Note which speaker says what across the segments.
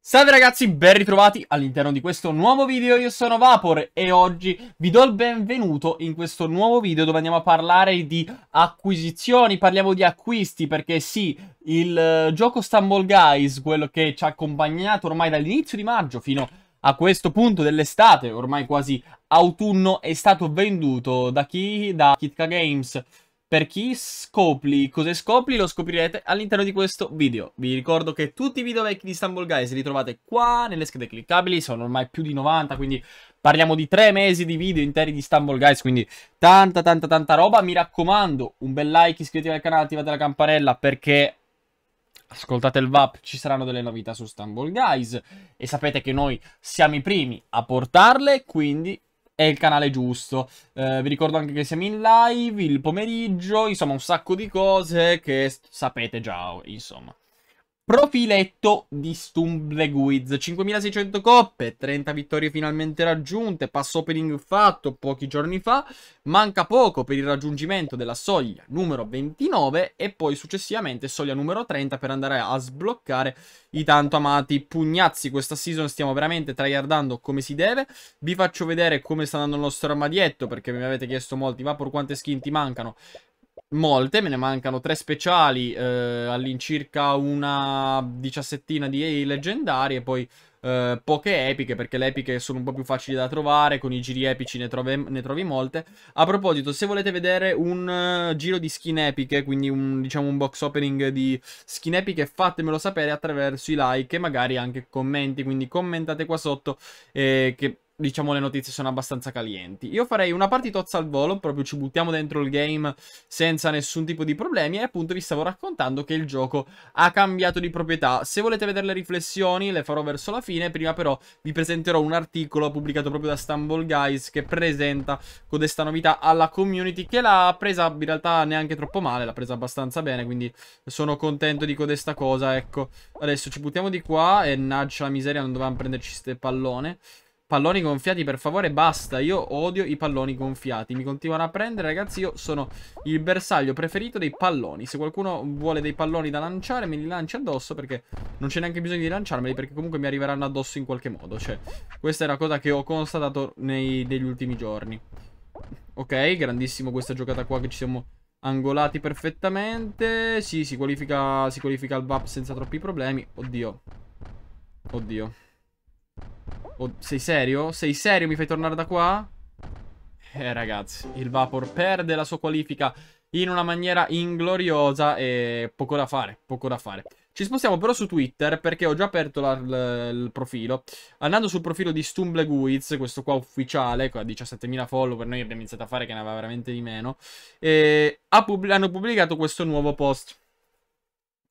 Speaker 1: Salve ragazzi, ben ritrovati all'interno di questo nuovo video, io sono Vapor e oggi vi do il benvenuto in questo nuovo video dove andiamo a parlare di acquisizioni, parliamo di acquisti perché sì, il eh, gioco Stumble Guys, quello che ci ha accompagnato ormai dall'inizio di maggio fino a questo punto dell'estate, ormai quasi autunno è stato venduto da chi? Da Kitka Games. Per chi scopri, cos'è scopri lo scoprirete all'interno di questo video. Vi ricordo che tutti i video vecchi di Istanbul Guys li trovate qua nelle schede cliccabili, sono ormai più di 90, quindi parliamo di tre mesi di video interi di Istanbul Guys, quindi tanta tanta tanta roba. Mi raccomando, un bel like, iscrivetevi al canale, attivate la campanella perché ascoltate il VAP, ci saranno delle novità su Istanbul Guys e sapete che noi siamo i primi a portarle, quindi è il canale giusto. Eh, vi ricordo anche che siamo in live il pomeriggio, insomma un sacco di cose che sapete già, insomma. Profiletto di Stumbleguiz, 5600 coppe, 30 vittorie finalmente raggiunte, pass opening fatto pochi giorni fa, manca poco per il raggiungimento della soglia numero 29 e poi successivamente soglia numero 30 per andare a sbloccare i tanto amati pugnazzi. Questa season stiamo veramente tryhardando come si deve, vi faccio vedere come sta andando il nostro armadietto perché mi avete chiesto molti, va per quante skin ti mancano molte, me ne mancano tre speciali, eh, all'incirca una diciassettina di leggendarie, poi eh, poche epiche, perché le epiche sono un po' più facili da trovare, con i giri epici ne, trove, ne trovi molte. A proposito, se volete vedere un uh, giro di skin epiche, quindi un, diciamo un box opening di skin epiche, fatemelo sapere attraverso i like e magari anche commenti, quindi commentate qua sotto eh, che diciamo, le notizie sono abbastanza calienti. Io farei una partitozza al volo, proprio ci buttiamo dentro il game senza nessun tipo di problemi e appunto vi stavo raccontando che il gioco ha cambiato di proprietà. Se volete vedere le riflessioni le farò verso la fine, prima però vi presenterò un articolo pubblicato proprio da Stumble Guys che presenta codesta novità alla community che l'ha presa in realtà neanche troppo male, l'ha presa abbastanza bene, quindi sono contento di codesta cosa, ecco. Adesso ci buttiamo di qua e naggia la miseria, non dovevamo prenderci ste pallone. Palloni gonfiati per favore basta Io odio i palloni gonfiati Mi continuano a prendere ragazzi Io sono il bersaglio preferito dei palloni Se qualcuno vuole dei palloni da lanciare Me li lanci addosso perché Non c'è neanche bisogno di lanciarmeli Perché comunque mi arriveranno addosso in qualche modo Cioè questa è una cosa che ho constatato nei, Negli ultimi giorni Ok grandissimo questa giocata qua Che ci siamo angolati perfettamente Sì si qualifica Si qualifica al VAP senza troppi problemi Oddio Oddio Oh, sei serio? Sei serio? Mi fai tornare da qua? Eh, ragazzi, il Vapor perde la sua qualifica in una maniera ingloriosa e poco da fare, poco da fare. Ci spostiamo però su Twitter perché ho già aperto la, la, il profilo. Andando sul profilo di Stumbleguiz, questo qua ufficiale, con 17.000 follower, noi abbiamo iniziato a fare che ne aveva veramente di meno, ha pubblic hanno pubblicato questo nuovo post.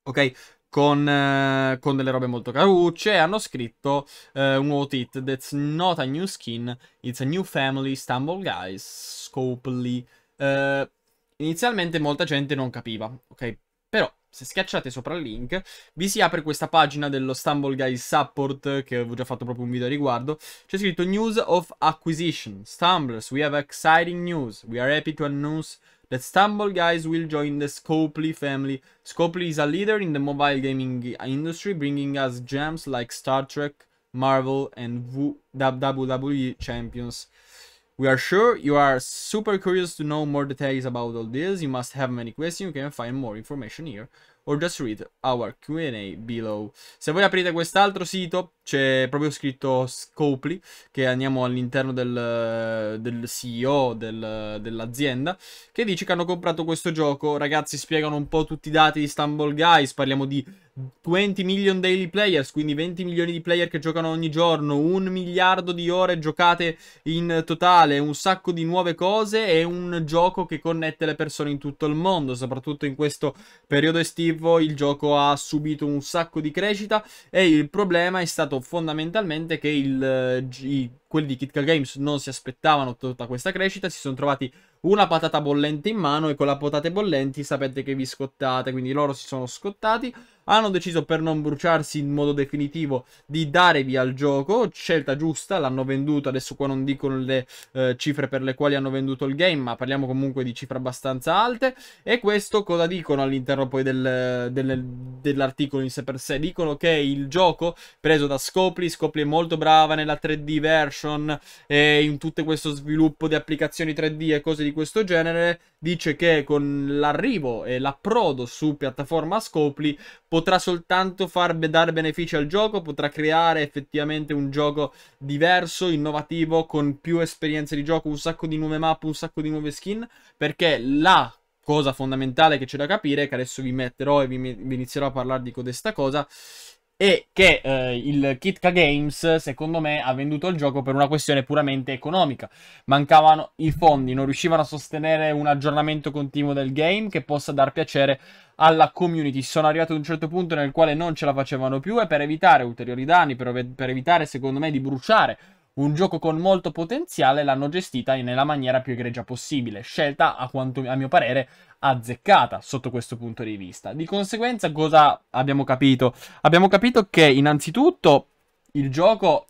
Speaker 1: Ok, con, eh, con, delle robe molto carucce. Hanno scritto eh, un nuovo tit. That's not a new skin, it's a new family. Stumble guys, scopely. Eh, inizialmente molta gente non capiva, ok? Però se schiacciate sopra il link, vi si apre questa pagina dello Stumble Guys Support, che avevo già fatto proprio un video a riguardo. C'è scritto News of Acquisition. Stumblers, we have exciting news. We are happy to announce that Stumble guys will join the Scopely family. Scopely is a leader in the mobile gaming industry, bringing us gems like Star Trek, Marvel, and WWE champions. We are sure you are super curious to know more details about all this. You must have many questions. You can find more information here or just read our Q&A below. Se voi aprite quest'altro sito c'è proprio scritto Scopely, che andiamo all'interno del, del CEO del, dell'azienda, che dice che hanno comprato questo gioco. Ragazzi, spiegano un po' tutti i dati di Stumble Guys. Parliamo di 20 million daily players, quindi 20 milioni di player che giocano ogni giorno, un miliardo di ore giocate in totale, un sacco di nuove cose e un gioco che connette le persone in tutto il mondo, soprattutto in questo periodo estivo il gioco ha subito un sacco di crescita e il problema è stato fondamentalmente che il, eh, i, quelli di KitKat Games non si aspettavano tutta questa crescita, si sono trovati una patata bollente in mano e con la patate bollente sapete che vi scottate, quindi loro si sono scottati hanno deciso per non bruciarsi in modo definitivo di dare via al gioco, scelta giusta, l'hanno venduto, adesso qua non dicono le eh, cifre per le quali hanno venduto il game, ma parliamo comunque di cifre abbastanza alte, e questo cosa dicono all'interno poi del, del, dell'articolo in sé per sé? Dicono che il gioco preso da Scopli, Scopli è molto brava nella 3D version e in tutto questo sviluppo di applicazioni 3D e cose di questo genere, dice che con l'arrivo e l'approdo su piattaforma Scopli potrà soltanto far dare benefici al gioco, potrà creare effettivamente un gioco diverso, innovativo, con più esperienze di gioco, un sacco di nuove map, un sacco di nuove skin, perché la cosa fondamentale che c'è da capire, che adesso vi metterò e vi, vi inizierò a parlare di codesta cosa, e che eh, il Kitka Games, secondo me, ha venduto il gioco per una questione puramente economica. Mancavano i fondi, non riuscivano a sostenere un aggiornamento continuo del game che possa dar piacere alla community. Sono arrivato ad un certo punto nel quale non ce la facevano più e per evitare ulteriori danni, per, per evitare, secondo me, di bruciare un gioco con molto potenziale l'hanno gestita nella maniera più egregia possibile, scelta a, quanto, a mio parere azzeccata sotto questo punto di vista. Di conseguenza cosa abbiamo capito? Abbiamo capito che innanzitutto il gioco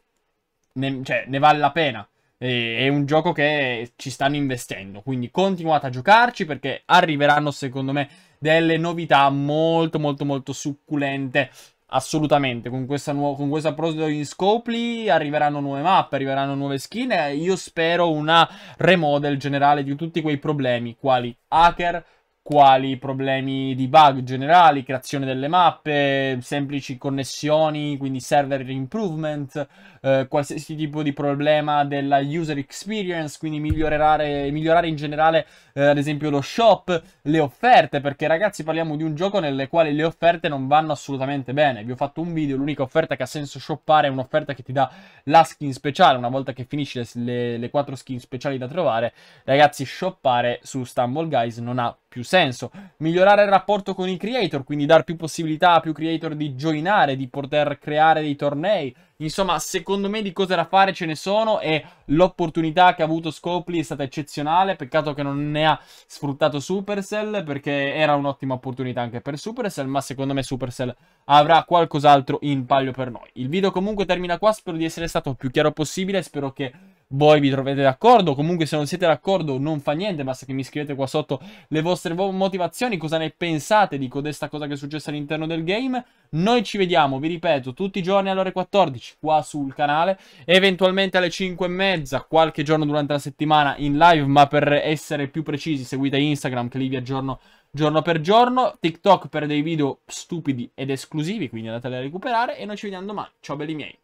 Speaker 1: ne, cioè, ne vale la pena è un gioco che ci stanno investendo. Quindi continuate a giocarci perché arriveranno, secondo me, delle novità molto, molto, molto succulente Assolutamente, con, questa nuova, con questo approdo in Scopely arriveranno nuove mappe, arriveranno nuove skin e io spero una remodel generale di tutti quei problemi quali hacker, quali problemi di bug generali, creazione delle mappe, semplici connessioni, quindi server improvement, eh, qualsiasi tipo di problema della user experience, quindi migliorare, migliorare in generale eh, ad esempio lo shop, le offerte, perché ragazzi parliamo di un gioco nelle quali le offerte non vanno assolutamente bene. Vi ho fatto un video, l'unica offerta che ha senso shoppare è un'offerta che ti dà la skin speciale, una volta che finisci le, le, 4 skin speciali da trovare, ragazzi shoppare su Stumble Guys non ha più senso senso. Migliorare il rapporto con i creator, quindi dar più possibilità a più creator di joinare, di poter creare dei tornei. Insomma, secondo me di cose da fare ce ne sono e l'opportunità che ha avuto Scopli è stata eccezionale. Peccato che non ne ha sfruttato Supercell perché era un'ottima opportunità anche per Supercell, ma secondo me Supercell avrà qualcos'altro in palio per noi. Il video comunque termina qua, spero di essere stato più chiaro possibile, spero che voi vi trovate d'accordo. Comunque, se non siete d'accordo, non fa niente. Basta che mi scrivete qua sotto le vostre motivazioni, cosa ne pensate di codesta cosa che è successa all'interno del game. Noi ci vediamo, vi ripeto, tutti i giorni alle ore 14 qua sul canale, eventualmente alle 5 e mezza, qualche giorno durante la settimana in live. Ma per essere più precisi, seguite Instagram che lì vi aggiorno giorno per giorno. TikTok per dei video stupidi ed esclusivi, quindi andateli a recuperare. E noi ci vediamo domani. Ciao belli miei.